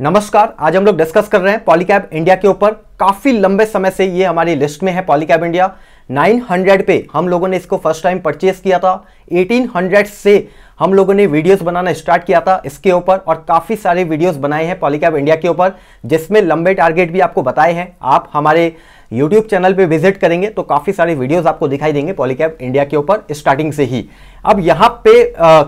नमस्कार आज हम लोग डिस्कस कर रहे हैं पॉलीकैब इंडिया के ऊपर काफ़ी लंबे समय से ये हमारी लिस्ट में है पॉलीकैब इंडिया 900 पे हम लोगों ने इसको फर्स्ट टाइम परचेस किया था 1800 से हम लोगों ने वीडियोस बनाना स्टार्ट किया था इसके ऊपर और काफ़ी सारे वीडियोस बनाए हैं पॉलीकैब इंडिया के ऊपर जिसमें लंबे टारगेट भी आपको बताए हैं आप हमारे यूट्यूब चैनल पे विजिट करेंगे तो काफ़ी सारे वीडियोस आपको दिखाई देंगे पॉलीकैप इंडिया के ऊपर स्टार्टिंग से ही अब यहाँ पे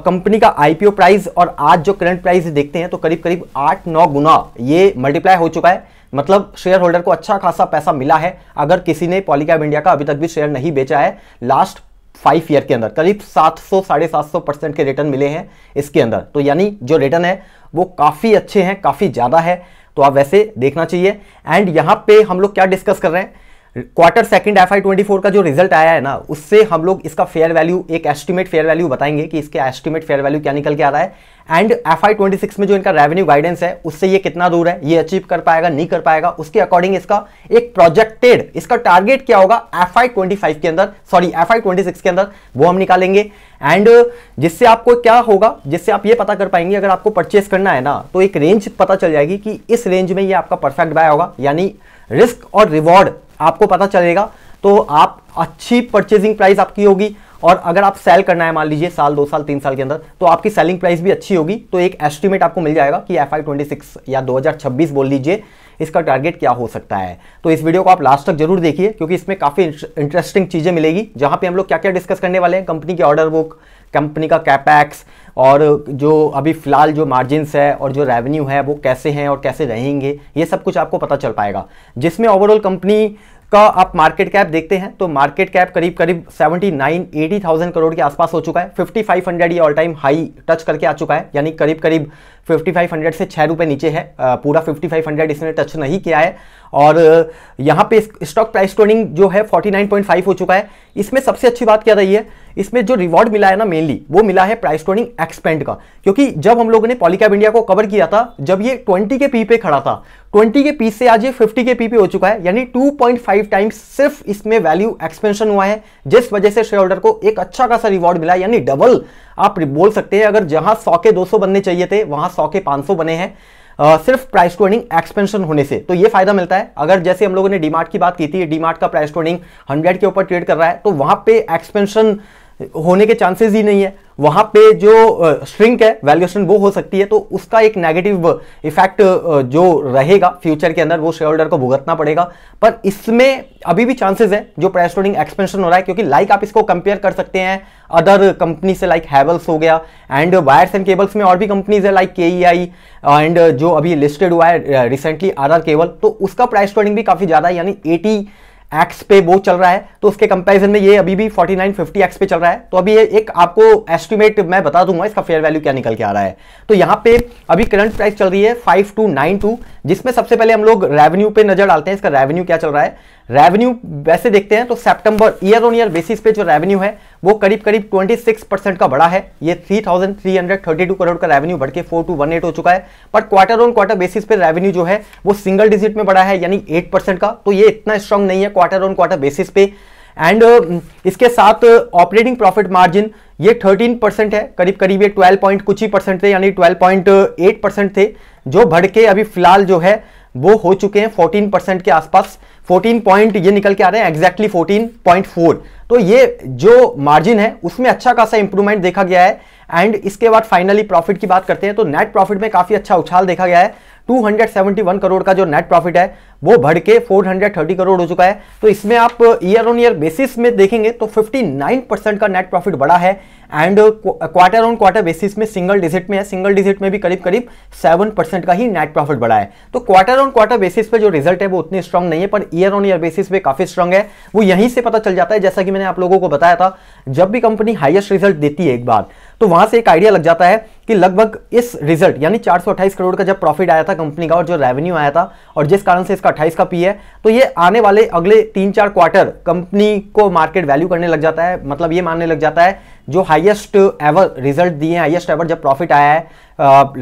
कंपनी का आईपीओ प्राइस और आज जो करंट प्राइस देखते हैं तो करीब करीब आठ नौ गुना ये मल्टीप्लाई हो चुका है मतलब शेयर होल्डर को अच्छा खासा पैसा मिला है अगर किसी ने पॉलीकैब इंडिया का अभी तक भी शेयर नहीं बेचा है लास्ट फाइव ईयर के अंदर करीब सात सौ साढ़े सात सौ परसेंट के रिटर्न मिले हैं इसके अंदर तो यानी जो रिटर्न है वो काफ़ी अच्छे हैं काफ़ी ज़्यादा है तो आप वैसे देखना चाहिए एंड यहां पे हम लोग क्या डिस्कस कर रहे हैं quarter second F I twenty four का जो रिजल्ट आया है ना उससे हम लोग इसका फेयर वैल्यू एक एस्टिमेट फेयर वैल्यू बताएंगे कि इसके एस्टिमेट फेयर वैल्यू क्या निकल के आ रहा है एंड एफ आई में जो इनका रेवेन्यू गाइडेंस है उससे ये कितना दूर है ये अचीव कर पाएगा नहीं कर पाएगा उसके अकॉर्डिंग इसका एक प्रोजेक्टेड इसका टारगेट क्या होगा एफ आई के अंदर सॉरी एफ आई के अंदर वो हम निकालेंगे एंड जिससे आपको क्या होगा जिससे आप ये पता कर पाएंगे अगर आपको परचेस करना है ना तो एक रेंज पता चल जाएगी कि इस रेंज में ये आपका परफेक्ट बाय होगा यानी रिस्क और रिवॉर्ड आपको पता चलेगा तो आप अच्छी परचेजिंग प्राइस आपकी होगी और अगर आप सेल करना है मान लीजिए साल दो साल तीन साल के अंदर तो आपकी सेलिंग प्राइस भी अच्छी होगी तो एक एस्टिमेट आपको मिल जाएगा कि एफ आई या 2026 बोल लीजिए इसका टारगेट क्या हो सकता है तो इस वीडियो को आप लास्ट तक जरूर देखिए क्योंकि इसमें काफ़ी इंटरेस्टिंग चीज़ें मिलेगी जहाँ पे हम लोग क्या क्या डिस्कस करने वाले हैं कंपनी की ऑर्डर बुक कंपनी का कैपैक्स और जो अभी फ़िलहाल जो मार्जिनस है और जो रेवेन्यू है वो कैसे हैं और कैसे रहेंगे ये सब कुछ आपको पता चल पाएगा जिसमें ओवरऑल कंपनी का आप मार्केट कैप देखते हैं तो मार्केट कैप करीब करीब 79 80,000 करोड़ के आसपास हो चुका है 5500 ये ऑल टाइम हाई टच करके आ चुका है यानी करीब करीब 5500 से छः रुपये नीचे है फिफ्टी पूरा 5500 इसने टच नहीं किया है और यहाँ पे स्टॉक प्राइस ट्रेडिंग जो है 49.5 हो चुका है इसमें सबसे अच्छी बात क्या रही है इसमें जो रिवॉर्ड मिला है ना मेनली वो मिला है प्राइस ट्रोनिंग एक्सपेंड का क्योंकि जब हम लोगों ने पॉलीकैब इंडिया को कवर किया था जब ये 20 के पी पे खड़ा था 20 के पी से आज ये 50 के पी पे हो चुका है यानी 2.5 टाइम्स सिर्फ इसमें वैल्यू एक्सपेंशन हुआ है जिस वजह से शेयर होल्डर को एक अच्छा खासा रिवॉर्ड मिला यानी डबल आप बोल सकते हैं अगर जहां सौ के दो बनने चाहिए थे वहां सौ के सौ बने हैं सिर्फ प्राइस टू अर्निंग एक्सपेंशन होने से तो ये फायदा मिलता है अगर जैसे हम लोगों ने डीमार्ट की बात की थी डीमार्ट का प्राइस टू अर्निंग हंड्रेड के ऊपर ट्रेड कर रहा है तो वहां पे एक्सपेंशन होने के चांसेस ही नहीं है वहां पे जो श्रिंक है वैल्यूएशन वो हो सकती है तो उसका एक नेगेटिव इफेक्ट जो रहेगा फ्यूचर के अंदर वो शेयर होल्डर को भुगतना पड़ेगा पर इसमें अभी भी चांसेस है जो प्राइस ट्रेडिंग एक्सपेंशन हो रहा है क्योंकि लाइक आप इसको कंपेयर कर सकते हैं अदर कंपनी से लाइक हैवल्स हो गया एंड वायर्स एंड केबल्स में और भी कंपनीज है लाइक के एंड जो अभी लिस्टेड हुआ है रिसेंटली आर केबल तो उसका प्राइस ट्रेडिंग भी काफ़ी ज़्यादा है यानी एटी एक्स पे वो चल रहा है तो उसके कंपैरिजन में ये अभी भी नाइन फिफ्टी एक्स पे चल रहा है तो अभी ये एक आपको एस्टिमेट मैं बता दूंगा इसका फेयर वैल्यू क्या निकल के आ रहा है तो यहाँ पे अभी करंट प्राइस चल रही है 5292 जिसमें सबसे पहले हम लोग रेवेन्यू पे नजर डालते हैं इसका रेवेन्यू क्या चल रहा है रेवेन्यू वैसे देखते हैं तो September year on year basis पे जो रेवेन्यू है वो करीब करीब 26 परसेंट का बढ़ा है ये 3,332 करोड़ का रेवेन्यू बढ़ के एट हो चुका है पर क्वार्टर ऑन क्वार्टर बेसिस पे रेवेन्यू जो है वो सिंगल डिजिट में बढ़ा है यानी 8 परसेंट का तो ये इतना स्ट्रांग नहीं है क्वार्टर ऑन क्वार्टर बेसिस पे एंड uh, इसके साथ ऑपरेटिंग प्रॉफिट मार्जिन ये 13 परसेंट है करीब करीब ये 12 पॉइंट कुछ ही परसेंट थे यानी 12.8 परसेंट थे जो बढ़ के अभी फिलहाल जो है वो हो चुके हैं फोर्टीन परसेंट के आसपास फोर्टीन पॉइंट ये निकल के आ रहे हैं एग्जैक्टली फोर तो ये जो मार्जिन है उसमें अच्छा खासा इंप्रूवमेंट देखा गया है एंड इसके बाद फाइनली प्रॉफिट की बात करते हैं तो नेट प्रॉफिट में काफ़ी अच्छा उछाल देखा गया है 271 करोड़ का जो नेट प्रॉफिट है वो बढ़ के 430 करोड़ हो चुका है तो इसमें आप ईयर ऑन ईयर बेसिस में देखेंगे तो 59 परसेंट का नेट प्रॉफिट बढ़ा है and quarter on quarter basis में सिंगल डिजिट में है सिंगल डिजिट में भी करीब करीब 7 परसेंट का ही नेट प्रॉफिट बढ़ा है तो क्वार्टर ऑन क्वार्टर बेसिस पे जो रिजल्ट है वो उतनी स्ट्रॉग नहीं है per year on year basis पे काफ़ी स्ट्रांग है वो यहीं से पता चल जाता है जैसा कि मैंने आप लोगों को बताया था जब भी कंपनी हाइएस्ट रिजल्ट देती है एक बार तो वहां से एक आइडिया लग जाता है कि लगभग इस रिजल्ट यानी 428 करोड़ का जब प्रॉफिट आया था कंपनी का और जो रेवेन्यू आया था और जिस कारण से इसका 28 का पी है तो ये आने वाले अगले तीन चार क्वार्टर कंपनी को मार्केट वैल्यू करने लग जाता है मतलब ये मानने लग जाता है जो हाईएस्ट एवर रिजल्ट दिए हैं हाईएस्ट एवर जब प्रॉफिट आया है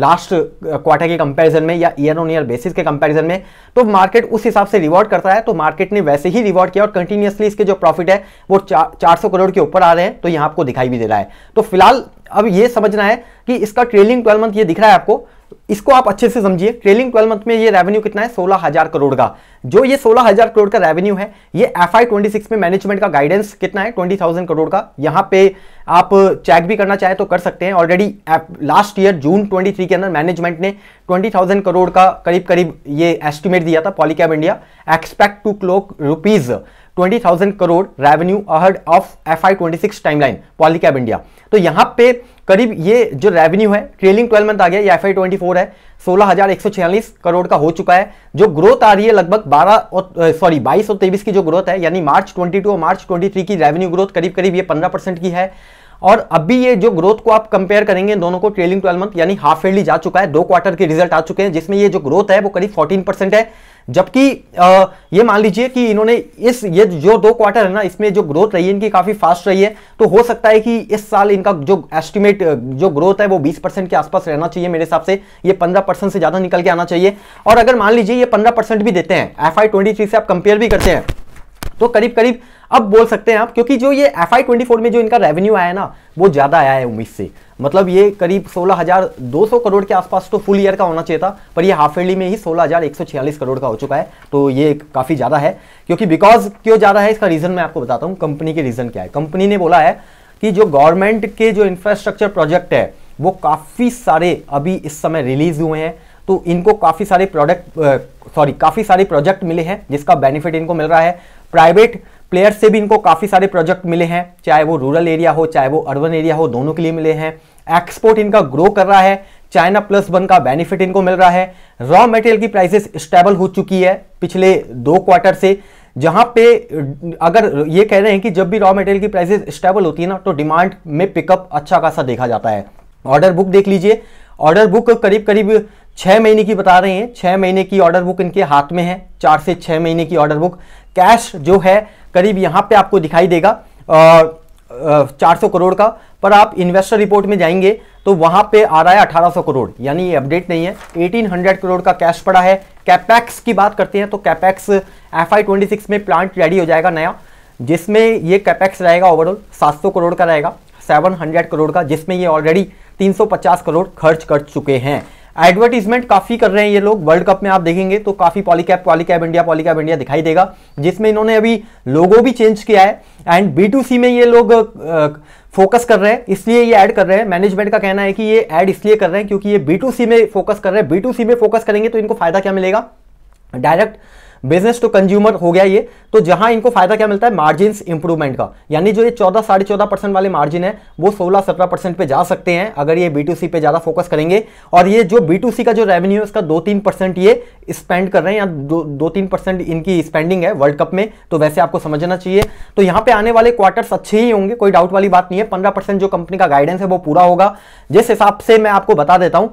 लास्ट क्वार्टर के कंपैरिजन में या ईयर ऑन ईयर बेसिस के कंपैरिजन में तो मार्केट उस हिसाब से रिवॉर्ड करता है तो मार्केट ने वैसे ही रिवॉर्ड किया और कंटिन्यूसली इसके जो प्रॉफिट है वो चार सौ करोड़ के ऊपर आ रहे हैं तो यहाँ आपको दिखाई भी दे रहा है तो फिलहाल अब ये समझना है कि इस इसका ट्रेलिंग ट्वेल्व मंथ ये दिख रहा है आपको इसको आप अच्छे से समझिए ट्रेलिंग ट्वेल्व मंथ में ये रेवेन्यू कितना है सोलह हजार करोड़ का जो ये सोलह हजार करोड़ का रेवेन्यू है ये एफ आई ट्वेंटी सिक्स में मैनेजमेंट का गाइडेंस कितना है ट्वेंटी थाउजेंड करोड़ का यहाँ पे आप चेक भी करना चाहे तो कर सकते हैं already last year June twenty three के अंदर मैनेजमेंट ने ट्वेंटी थाउजेंड करोड़ का करीब करीब ये एस्टिमेट दिया था Polycab India expect to clock rupees 20,000 crore revenue ahead of F I twenty six timeline Polycab India तो यहां पे करीब ये जो रेवेन्यू है ट्रेलिंग 12 मंथ आ गया ये एफ आई ट्वेंटी फोर है छियालीस करोड़ का हो चुका है जो ग्रोथ आ रही है लगभग 12 और सॉरी 22 और 23 की जो ग्रोथ है यानी मार्च 22 और मार्च 23 की रेवेन्यू ग्रोथ करीब करीब ये 15 परसेंट की है और अभी ये जो ग्रोथ को आप कंपेयर करेंगे दोनों को ट्रेलिंग ट्वेल्व मंथ यानी हाफ ईयरली जा चुका है दो क्वार्टर के रिजल्ट आ चुके हैं जिसमें ये जो ग्रोथ है वो करीब फोर्टीन परसेंट है जबकि ये मान लीजिए कि इन्होंने इस ये जो दो क्वार्टर है ना इसमें जो ग्रोथ रही है इनकी काफ़ी फास्ट रही है तो हो सकता है कि इस साल इनका जो एस्टिमेट जो ग्रोथ है वो 20 परसेंट के आसपास रहना चाहिए मेरे हिसाब से ये 15 परसेंट से ज़्यादा निकल के आना चाहिए और अगर मान लीजिए ये 15 परसेंट भी देते हैं एफ आई से आप कंपेयर भी करते हैं तो करीब करीब अब बोल सकते हैं आप क्योंकि जो ये एफ आई ट्वेंटी फोर में जो इनका रेवेन्यू आया ना वो ज़्यादा आया है उम्मीद से मतलब ये करीब सोलह हज़ार दो सौ करोड़ के आसपास तो फुल ईयर का होना चाहिए था पर ये हाफ ईयरली में ही सोलह हज़ार एक सौ छियालीस करोड़ का हो चुका है तो ये काफ़ी ज़्यादा है क्योंकि बिकॉज क्यों ज़्यादा है इसका रीज़न मैं आपको बताता हूँ कंपनी के रीज़न क्या है कंपनी ने बोला है कि जो गवर्नमेंट के जो इंफ्रास्ट्रक्चर प्रोजेक्ट है वो काफ़ी सारे अभी इस समय रिलीज हुए हैं तो इनको काफ़ी सारे प्रोडक्ट सॉरी काफ़ी सारे प्रोजेक्ट मिले हैं जिसका बेनिफिट इनको मिल रहा है प्राइवेट प्लेयर्स से भी इनको काफ़ी सारे प्रोजेक्ट मिले हैं चाहे वो रूरल एरिया हो चाहे वो अर्बन एरिया हो दोनों के लिए मिले हैं एक्सपोर्ट इनका ग्रो कर रहा है चाइना प्लस वन का बेनिफिट इनको मिल रहा है रॉ मटेरियल की प्राइसेस स्टेबल हो चुकी है पिछले दो क्वार्टर से जहां पे अगर ये कह रहे हैं कि जब भी रॉ मटेरियल की प्राइसेस स्टेबल होती है ना तो डिमांड में पिकअप अच्छा खासा देखा जाता है ऑर्डर बुक देख लीजिए ऑर्डर बुक करीब करीब छः महीने की बता रहे हैं छः महीने की ऑर्डर बुक इनके हाथ में है चार से छः महीने की ऑर्डर बुक कैश जो है करीब यहाँ पे आपको दिखाई देगा चार सौ करोड़ का पर आप इन्वेस्टर रिपोर्ट में जाएंगे तो वहाँ पे आ रहा है अठारह सौ करोड़ यानी ये अपडेट नहीं है एटीन हंड्रेड करोड़ का कैश पड़ा है कैपैक्स की बात करते हैं तो capex F I twenty six में प्लांट रेडी हो जाएगा नया जिसमें ये कैपैक्स रहेगा ओवरऑल सात सौ करोड़ का रहेगा सेवन हंड्रेड करोड़ का जिसमें ये ऑलरेडी तीन सौ पचास करोड़ खर्च कर चुके हैं एडवर्टीजमेंट काफी कर रहे हैं ये लोग वर्ल्ड कप में आप देखेंगे तो काफी पॉलीकैप पॉलीकैप इंडिया पॉलीकैप इंडिया दिखाई देगा जिसमें इन्होंने अभी लोगो भी चेंज किया है एंड बी टू सी में ये लोग फोकस कर रहे हैं इसलिए ये ऐड कर रहे हैं मैनेजमेंट का कहना है कि ये ऐड इसलिए कर रहे हैं क्योंकि ये बी टू सी में फोकस कर रहे हैं बी टू सी में फोकस करेंगे तो इनको फायदा क्या मिलेगा डायरेक्ट बिजनेस टू कंज्यूमर हो गया ये तो जहां इनको फायदा क्या मिलता है मार्जिन इंप्रूवमेंट का यानी जो ये चौदह साढ़े चौदह परसेंट वाले मार्जिन है वो सोलह सत्रह परसेंट पे जा सकते हैं अगर ये बी पे ज्यादा फोकस करेंगे और ये जो बी सी का जो रेवेन्यू है उसका दो तीन परसेंट ये स्पेंड कर रहे हैं या दो दो तीन परसेंट इनकी स्पेंडिंग है वर्ल्ड कप में तो वैसे आपको समझना चाहिए तो यहां पे आने वाले क्वार्टर्स अच्छे ही होंगे कोई डाउट वाली बात नहीं है पंद्रह परसेंट जो कंपनी का गाइडेंस है वो पूरा होगा जिस हिसाब से मैं आपको बता देता हूं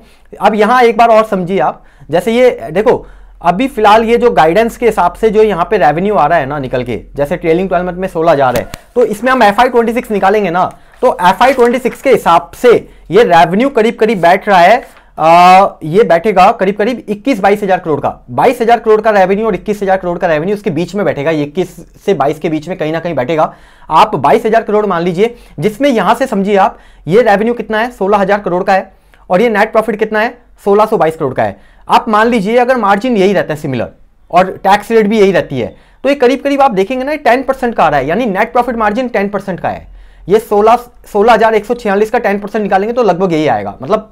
अब यहां एक बार और समझिए आप जैसे ये देखो अभी फिलहाल ये जो गाइडेंस के हिसाब से जो यहाँ पे रेवेन्यू आ रहा है ना निकल के जैसे ट्रेलिंग ट्वेल्व मंथ में सोलह हजार है तो इसमें हम एफ आई ट्वेंटी सिक्स निकालेंगे ना तो एफ आई ट्वेंटी सिक्स के हिसाब से ये रेवेन्यू करीब करीब बैठ रहा है आ, ये बैठेगा करीब करीब इक्कीस बाईस हजार करोड़ का बाईस हजार करोड़ का रेवेन्यू और इक्कीस हजार करोड़ का रेवेन्यू उसके बीच में बैठेगा इक्कीस से बाईस के बीच में कहीं ना कहीं बैठेगा आप बाईस हजार करोड़ मान लीजिए जिसमें यहां से समझिए आप ये रेवेन्यू कितना है सोलह हजार करोड़ का है और ये नेट प्रॉफिट कितना है सोलह सो बाईस करोड़ का है आप मान लीजिए अगर मार्जिन यही रहता है सिमिलर और टैक्स रेट भी यही रहती है तो ये करीब करीब आप देखेंगे ना टेन परसेंट का आ रहा है यानी net profit margin ten percent का है ये सोलह सोलह हज़ार एक सौ छियालीस का टेन परसेंट निकालेंगे तो लगभग यही आएगा मतलब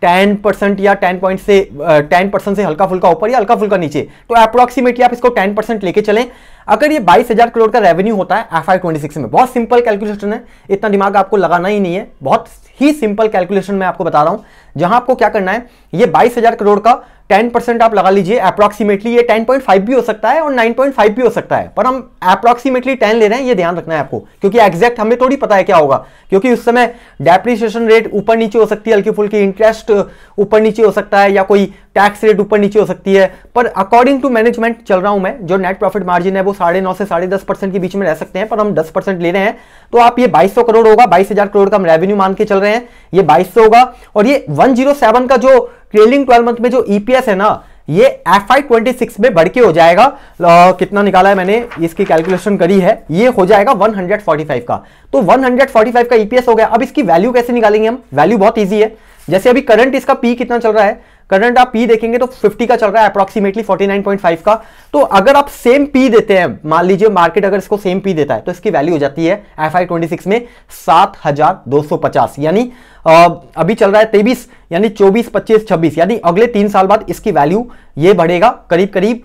टेन परसेंट या टेन पॉइंट से टेन परसेंट से हल्का फुल्का ऊपर या हल्का फुल्का नीचे तो अप्रॉक्सीमेटली आप इसको टेन परसेंट लेके चलें अगर ये बाईस हजार करोड़ का रेवेन्यू होता है एफ आई ट्वेंटी सिक्स में बहुत सिंपल कैलकुलेशन है इतना दिमाग आपको लगाना ही नहीं है बहुत ही सिंपल कैलकुलेशन मैं आपको बता रहा हूं जहां आपको क्या करना है ये बाईस हजार करोड़ का टेन परसेंट आप लगा लीजिए अप्रॉक्सीमेटली ये टेन पॉइंट फाइव भी हो सकता है और नाइन पॉइंट फाइव भी हो सकता है पर हम अप्रॉक्सीमेटली टेन ले रहे हैं ये ध्यान रखना है आपको क्योंकि एग्जैक्ट हमें थोड़ी पता है क्या होगा क्योंकि उस समय डेप्रिसिएशन रेट ऊपर नीचे हो सकती है हल्की फुल्की इंटरेस्ट ऊपर नीचे हो सकता है या कोई टैक्स रेट ऊपर नीचे हो सकती है पर अकॉर्डिंग टू मैनेजमेंट चल रहा हूं मैं जो नेट प्रॉफिट मार्जिन है वो साढ़े नौ से साढ़े दस परसेंट के बीच में रह सकते हैं पर हम दस परसेंट ले रहे हैं तो आप ये बाईस सौ करोड़ होगा बाईस हजार करोड़ का हम रेवेन्यू मान के चल रहे हैं ये बाईस सौ होगा और ये वन जीरो सेवन का जो ट्रेलिंग ट्वेल्व मंथ में जो ईपीएस e है ना ये एफ आई ट्वेंटी सिक्स में बढ़ के हो जाएगा आ, कितना निकाला है मैंने इसकी कैलकुलेशन करी है ये हो जाएगा 145 का तो 145 का ईपीएस e हो गया अब इसकी वैल्यू कैसे निकालेंगे हम वैल्यू बहुत ईजी है जैसे अभी करंट इसका पी कितना चल रहा है करंट आप पी देखेंगे तो 50 का चल रहा है अप्रोक्सीमेटली 49.5 का तो अगर आप सेम पी देते हैं मान लीजिए मार्केट अगर इसको सेम पी देता है तो इसकी वैल्यू हो जाती है एफ आई में सात यानी अभी चल रहा है तेईस यानी 24, 25, 26 यानी अगले तीन साल बाद इसकी वैल्यू ये बढ़ेगा करीब करीब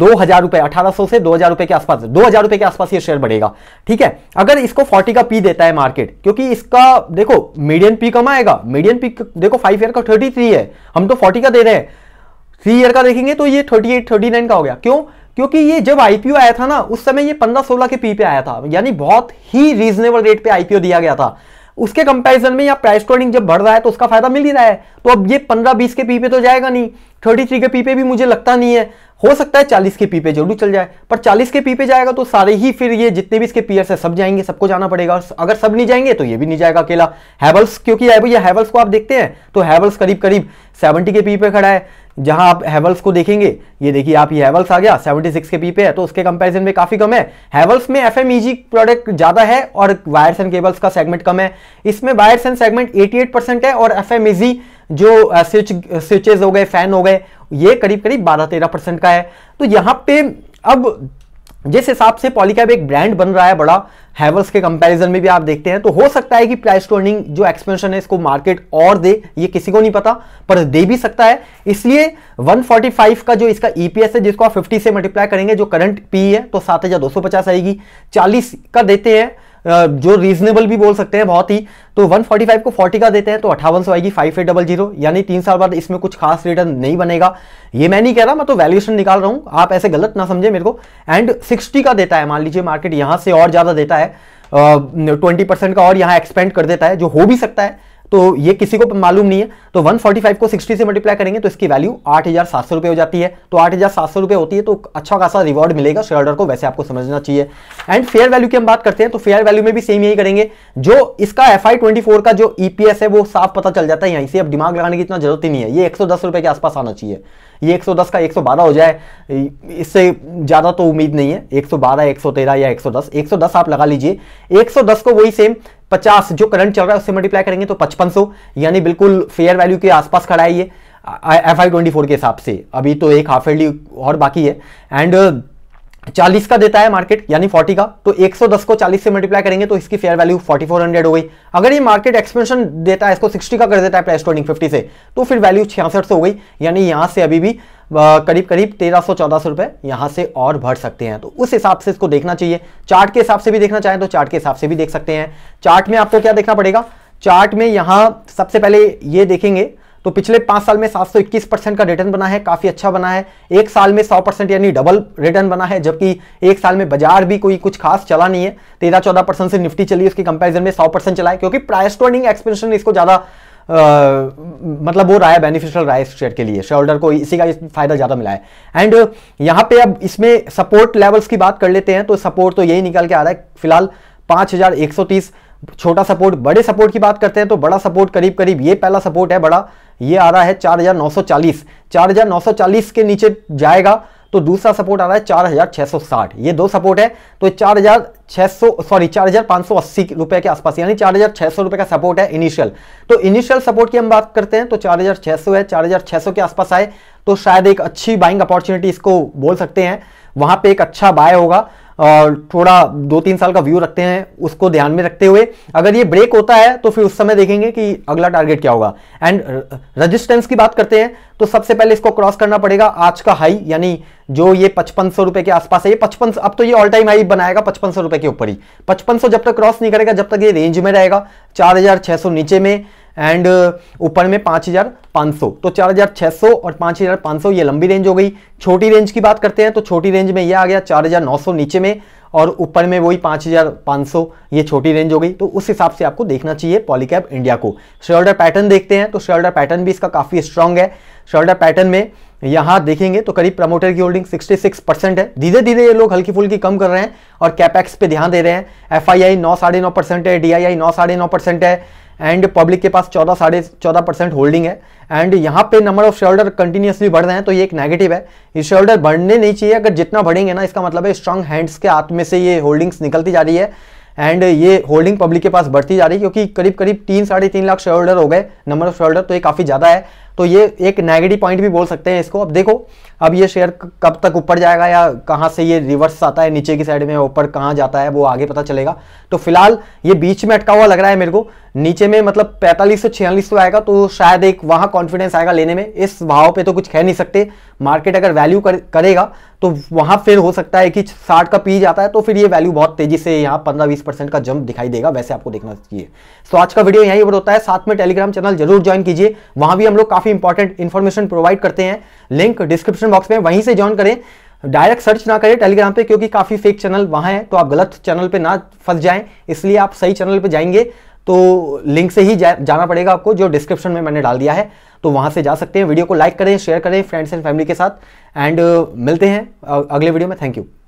दो हज़ार रुपए अठारह से दो हज़ार रुपए के आसपास दो हज़ार रुपए के आसपास ये शेयर बढ़ेगा ठीक है अगर इसको 40 का पी देता है मार्केट क्योंकि इसका देखो मीडियम पी कम आएगा मीडियम पी देखो फाइव ईयर का थर्टी थ्री है हम तो फोर्टी का दे रहे हैं थ्री ईयर का देखेंगे तो ये थर्टी एट थर्टी नाइन का हो गया क्यों क्योंकि ये जब आईपीओ आया था ना उस समय ये पंद्रह सोलह के पी पे आया था यानी बहुत ही रीजनेबल रेट पे आईपीओ दिया गया था उसके कंपैरिजन में या प्राइस ट्रेडिंग जब बढ़ रहा है तो उसका फायदा मिल ही रहा है तो अब ये पंद्रह बीस के पी पे तो जाएगा नहीं थर्टी थ्री के पी पे भी मुझे लगता नहीं है हो सकता है चालीस के पी पे जरूर चल जाए पर चालीस के पी पे जाएगा तो सारे ही फिर ये जितने भी इसके पीयर्स है सब जाएंगे सबको जाना पड़ेगा अगर सब नहीं जाएंगे तो ये भी नहीं जाएगा अकेला हैवल्स क्योंकि भैया हैवल्स को आप देखते हैं तो हैवल्स करीब करीब सेवेंटी के पी पे खड़ा है जहां आप हैवल्स को देखेंगे ये देखिए आप ये हैवल्स आ गया 76 के पी पे है तो उसके कंपैरिजन में काफ़ी कम है हैवल्स में एफ प्रोडक्ट ज़्यादा है और वायर्स एंड केबल्स का सेगमेंट कम है इसमें वायर्स एंड सेगमेंट 88 परसेंट है और एफ e जो स्विच स्विचेज हो गए फैन हो गए ये करीब करीब बारह तेरह परसेंट का है तो यहां पे अब जिस हिसाब से पॉलीकैब एक ब्रांड बन रहा है बड़ा हैवल्स के कंपैरिजन में भी आप देखते हैं तो हो सकता है कि प्राइस टू अर्निंग जो एक्सपेंशन है इसको मार्केट और दे ये किसी को नहीं पता पर दे भी सकता है इसलिए 145 का जो इसका ईपीएस e है जिसको आप 50 से मल्टीप्लाई करेंगे जो करंट पी e है तो सात आएगी चालीस का देते हैं जो रीजनेबल भी बोल सकते हैं बहुत ही तो 145 को 40 का देते हैं तो अठावन सौ आएगी फाइव एट डबल जीरो यानी तीन साल बाद इसमें कुछ खास रिटर्न नहीं बनेगा ये मैं नहीं कह रहा मैं तो वैल्यूएशन निकाल रहा हूं आप ऐसे गलत ना समझे मेरे को एंड सिक्सटी का देता है मान लीजिए मार्केट यहां से और ज़्यादा देता है ट्वेंटी का और यहाँ एक्सपेंड कर देता है जो हो भी सकता है तो ये किसी को मालूम नहीं है तो 145 को 60 से मल्टीप्लाई करेंगे तो इसकी वैल्यू आठ हज़ार हो जाती है तो आठ हज़ार होती है तो अच्छा खासा रिवॉर्ड मिलेगा शेयर होल्डर को वैसे आपको समझना चाहिए एंड फेयर वैल्यू की हम बात करते हैं तो फेयर वैल्यू में भी सेम यही करेंगे जो इसका एफ आई का जो ईपीएस e है वो साफ पता चल जाता है यहीं से अब दिमाग लगाने की इतना जरूरत ही नहीं है ये एक के आसपास आना चाहिए ये 110 का 112 हो जाए इससे ज़्यादा तो उम्मीद नहीं है 112, 113 या 110 110 आप लगा लीजिए 110 को वही सेम पचास जो करंट चल रहा है उससे मल्टीप्लाई करेंगे तो पचपन सौ यानी बिल्कुल फेयर वैल्यू के आसपास खड़ा है ये एफ आई ट्वेंटी फोर के हिसाब से अभी तो एक हाफ ईयरली और बाकी है एंड uh, चालीस का देता है मार्केट यानी फोर्टी का तो एक सौ दस को चालीस से मल्टीप्लाई करेंगे तो इसकी fair value forty four hundred हो गई अगर ये मार्केट एक्सपेंशन देता है इसको सिक्सटी का कर देता है प्राइस ट्वेंटी फिफ्टी से तो फिर वैल्यू छियासठ से हो गई यानी यहाँ से अभी भी करीब करीब तेरह सौ चौदह सौ रुपये यहाँ से और बढ़ सकते हैं तो उस हिसाब से इसको देखना चाहिए चार्ट के हिसाब से भी देखना चाहें तो चार्ट के हिसाब से भी देख सकते हैं चार्ट में आपको क्या देखना पड़ेगा चार्ट में यहां सबसे पहले ये देखेंगे तो पिछले पांच साल में 721 परसेंट का रिटर्न बना है काफ़ी अच्छा बना है एक साल में 100 परसेंट यानी डबल रिटर्न बना है जबकि एक साल में बाजार भी कोई कुछ खास चला नहीं है तेरह चौदह परसेंट से निफ्टी चली उसके कंपैरिजन में 100 परसेंट चला है क्योंकि प्राइस टू अर्निंग एक्सपेंशन इसको ज़्यादा मतलब वो रहा है बेनिफिशियल रहा है शेयर के लिए शेयर होल्डर को इसी का फायदा ज़्यादा मिला है एंड यहाँ पे अब इसमें सपोर्ट लेवल्स की बात कर लेते हैं तो सपोर्ट तो यही निकल के आ रहा है फिलहाल पाँच हज़ार एक सौ तीस छोटा सपोर्ट बड़े सपोर्ट की बात करते हैं तो बड़ा सपोर्ट करीब करीब ये पहला सपोर्ट है बड़ा ये आ रहा है चार हज़ार नौ सौ चालीस चार हज़ार नौ सौ चालीस के नीचे जाएगा तो दूसरा सपोर्ट आ रहा है चार हजार छह सौ साठ ये दो सपोर्ट है तो चार हजार छह सौ सॉरी चार हजार पांच सौ अस्सी रुपए के आसपास यानी चार हजार छह सौ रुपए का सपोर्ट है इनिशियल तो इनिशियल सपोर्ट की हम बात करते हैं तो चार हजार छह सौ है चार हजार छह सौ के आसपास आए तो शायद एक अच्छी बाइंग अपॉर्चुनिटी इसको बोल सकते हैं वहां पे एक अच्छा बाय होगा थोड़ा दो तीन साल का व्यू रखते हैं उसको ध्यान में रखते हुए अगर ये ब्रेक होता है तो फिर उस समय देखेंगे कि अगला टारगेट क्या होगा एंड रजिस्टेंस uh, की बात करते हैं तो सबसे पहले इसको क्रॉस करना पड़ेगा आज का हाई यानी जो ये पचपन सौ रुपए के आसपास है ये पचपन अब तो ये ऑल टाइम हाई बनाएगा पचपन सौ रुपए के ऊपर ही पचपन सौ जब तक क्रॉस नहीं करेगा जब तक ये रेंज में रहेगा चार हजार छह सौ नीचे में एंड uh, ऊपर में पाँच हज़ार पाँच सौ तो चार हज़ार छः सौ और पाँच हज़ार पाँच सौ ये लंबी रेंज हो गई छोटी रेंज की बात करते हैं तो छोटी रेंज में ये आ गया चार हज़ार नौ सौ नीचे में और ऊपर में वही पाँच हज़ार पाँच सौ ये छोटी रेंज हो गई तो उस हिसाब से आपको देखना चाहिए पॉलीकैप इंडिया को शोल्डर पैटर्न देखते हैं तो शोल्डर पैटर्न भी इसका काफ़ी स्ट्रांग है शोल्डर पैटर्न में यहाँ देखेंगे तो करीब प्रमोटर की होल्डिंग 66 परसेंट है धीरे धीरे ये लोग हल्की फुल्की कम कर रहे हैं और कैपेक्स पे ध्यान दे रहे हैं एफ आई आई नौ साढ़े नौ परसेंट है डी आई आई नौ साढ़े नौ परसेंट है एंड पब्लिक के पास चौदह साढ़े चौदह परसेंट होल्डिंग है एंड यहाँ पे नंबर ऑफ शेयर कंटिन्यूसली बढ़ रहे हैं तो ये एक नेगेटिव है ये शेयर बढ़ने नहीं चाहिए अगर जितना बढ़ेंगे ना इसका मतलब है स्ट्रांग हैंड्स के हाथ में से ये होल्डिंग्स निकलती जा रही है एंड ये होल्डिंग पब्लिक के पास बढ़ती जा रही है क्योंकि करीब करीब तीन साढ़े तीन लाख शेयर हो गए नंबर ऑफ शेयर तो ये काफ़ी ज़्यादा है तो ये एक नेगेटिव पॉइंट भी बोल सकते हैं इसको अब देखो अब ये शेयर कब तक ऊपर जाएगा या कहाँ से ये रिवर्स आता है नीचे की साइड में ऊपर कहाँ जाता है वो आगे पता चलेगा तो फिलहाल ये बीच में अटका हुआ लग रहा है मेरे को नीचे में मतलब 45 से छियालीस तो आएगा तो शायद एक वहाँ कॉन्फिडेंस आएगा लेने में इस भाव पे तो कुछ कह नहीं सकते मार्केट अगर वैल्यू कर, करेगा तो वहाँ फिर हो सकता है कि साठ का पी जाता है तो फिर ये वैल्यू बहुत तेजी से यहाँ पंद्रह बीस परसेंट का जंप दिखाई देगा वैसे आपको देखना चाहिए तो आज का वीडियो यहीं पर होता है साथ में टेलीग्राम चैनल जरूर ज्वाइन कीजिए वहाँ भी हम लोग काफ़ी इंपॉर्टेंट इन्फॉर्मेशन प्रोवाइड करते हैं लिंक डिस्क्रिप्शन बॉक्स में वहीं से ज्वाइन करें डायरेक्ट सर्च ना करें टेलीग्राम पे क्योंकि काफ़ी फेक चैनल वहां है तो आप गलत चैनल पे ना फंस जाएं इसलिए आप सही चैनल पे जाएंगे तो लिंक से ही जा, जाना पड़ेगा आपको जो डिस्क्रिप्शन में मैंने डाल दिया है तो वहां से जा सकते हैं वीडियो को लाइक करें शेयर करें फ्रेंड्स एंड फैमिली के साथ एंड uh, मिलते हैं अगले वीडियो में थैंक यू